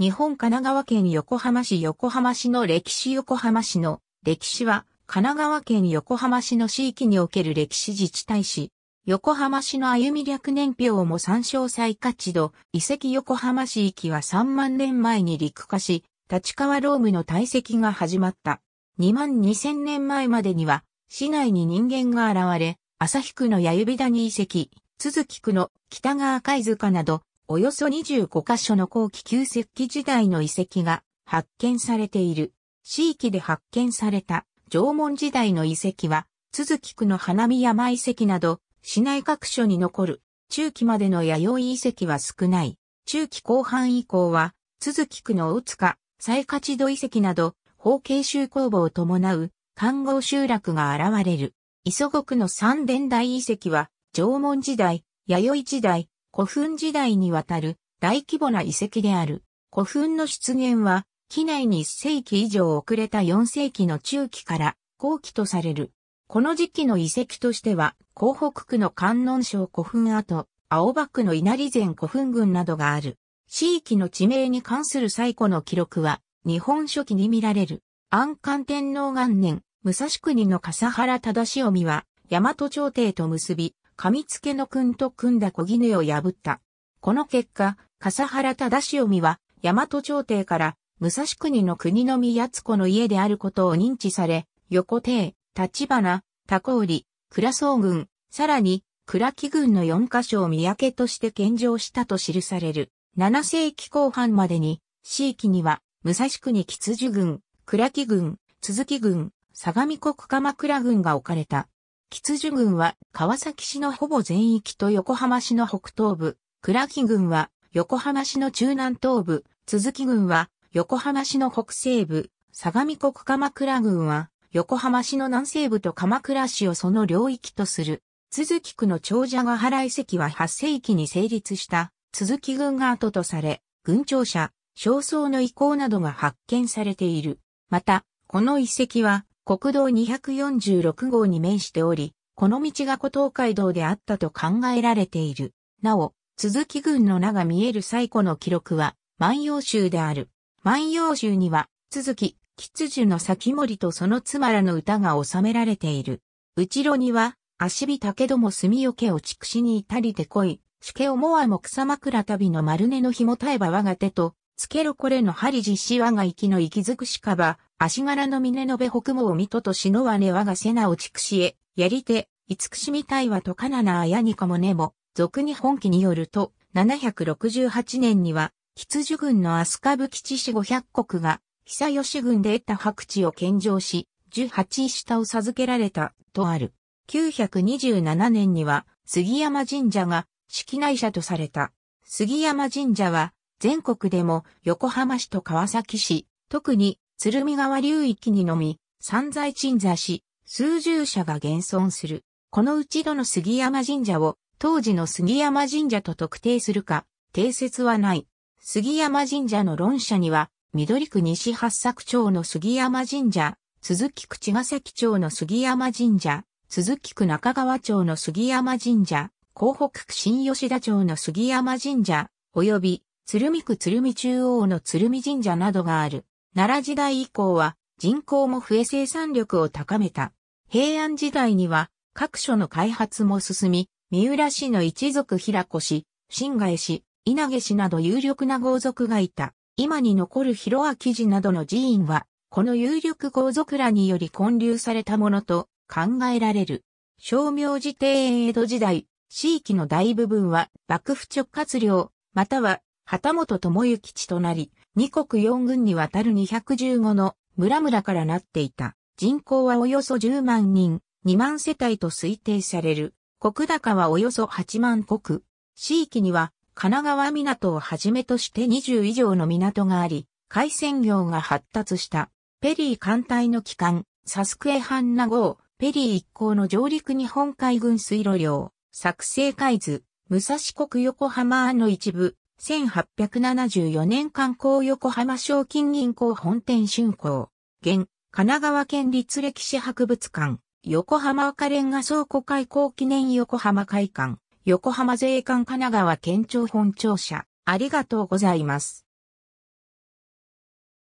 日本神奈川県横浜市横浜市の歴史横浜市の歴史は神奈川県横浜市の市域における歴史自治体市。横浜市の歩み略年表も参照再活度、遺跡横浜市域は3万年前に陸化し、立川ロームの堆積が始まった。2万2000年前までには、市内に人間が現れ、旭区の矢指谷遺跡、続筑区の北川貝塚など、およそ25カ所の後期旧石器時代の遺跡が発見されている。地域で発見された縄文時代の遺跡は、都筑区の花見山遺跡など、市内各所に残る中期までの弥生遺跡は少ない。中期後半以降は、都筑区の大塚、西勝土遺跡など、方形集工房を伴う、看合集落が現れる。磯国の三伝大遺跡は、縄文時代、弥生時代、古墳時代にわたる大規模な遺跡である。古墳の出現は、機内に1世紀以上遅れた4世紀の中期から後期とされる。この時期の遺跡としては、港北区の観音省古墳跡、青葉区の稲荷前古墳群などがある。地域の地名に関する最古の記録は、日本書紀に見られる。安寛天皇元年、武蔵国の笠原忠臣は、大和朝廷と結び、噛みつけの君と組んだ小絹を破った。この結果、笠原忠臣は、大和朝廷から、武蔵国の国の宮津子の家であることを認知され、横帝、立花、高織、倉総軍、さらに、倉木軍の4カ所を三宅として献上したと記される。7世紀後半までに、地域には、武蔵国吉辻軍、倉木軍、鈴木軍、相模国鎌倉軍が置かれた。吉樹郡は川崎市のほぼ全域と横浜市の北東部、倉木郡は横浜市の中南東部、鈴木郡は横浜市の北西部、相模国鎌倉郡は横浜市の南西部と鎌倉市をその領域とする。鈴木区の長者ヶ原遺跡は8世紀に成立した鈴木郡が跡とされ、郡庁舎、焦燥の遺構などが発見されている。また、この遺跡は国道246号に面しており、この道が古東海道であったと考えられている。なお、鈴木郡の名が見える最古の記録は、万葉集である。万葉集には、続き、吉樹の先森とその妻らの歌が収められている。内ろには、足火竹ども墨よけを畜死に至りてこい、主けをもあも草枕旅の丸根の紐たえば我が手と、つけろこれの針実施我が生きの生きづくしかば、足柄の峰延北網を見と篠は根我が瀬名を畜しへ、やり手、慈しみたいはとかななあやにかもねも、俗に本記によると、768年には、羊群軍の飛鳥部吉士500国が、久吉軍で得た白地を献上し、18下を授けられた、とある。927年には、杉山神社が、式内社とされた。杉山神社は、全国でも横浜市と川崎市、特に鶴見川流域にのみ、散財鎮座し、数十社が現存する。このうちどの杉山神社を当時の杉山神社と特定するか、定説はない。杉山神社の論者には、緑区西八作町の杉山神社、鈴木区茅ヶ崎町の杉山神社、鈴木区中川町の杉山神社、港北区新吉田町の杉山神社、及び鶴見区鶴見中央の鶴見神社などがある。奈良時代以降は人口も増え生産力を高めた。平安時代には各所の開発も進み、三浦市の一族平子氏、新外氏、稲毛氏など有力な豪族がいた。今に残る広明寺などの寺院は、この有力豪族らにより建立されたものと考えられる。商明寺庭園江戸時代、地域の大部分は幕府直轄領、または旗本智之地となり、2国4軍にわたる215の村々からなっていた。人口はおよそ10万人、2万世帯と推定される。国高はおよそ8万国。地域には神奈川港をはじめとして20以上の港があり、海鮮業が発達した。ペリー艦隊の機関、サスクエハンナ号、ペリー一行の上陸日本海軍水路量、作成海図、武蔵国横浜の一部、1874年観光横浜賞金銀行本店竣工。現、神奈川県立歴史博物館、横浜赤レンガ倉庫開港記念横浜会館、横浜税関神奈川県庁本庁舎、ありがとうございます。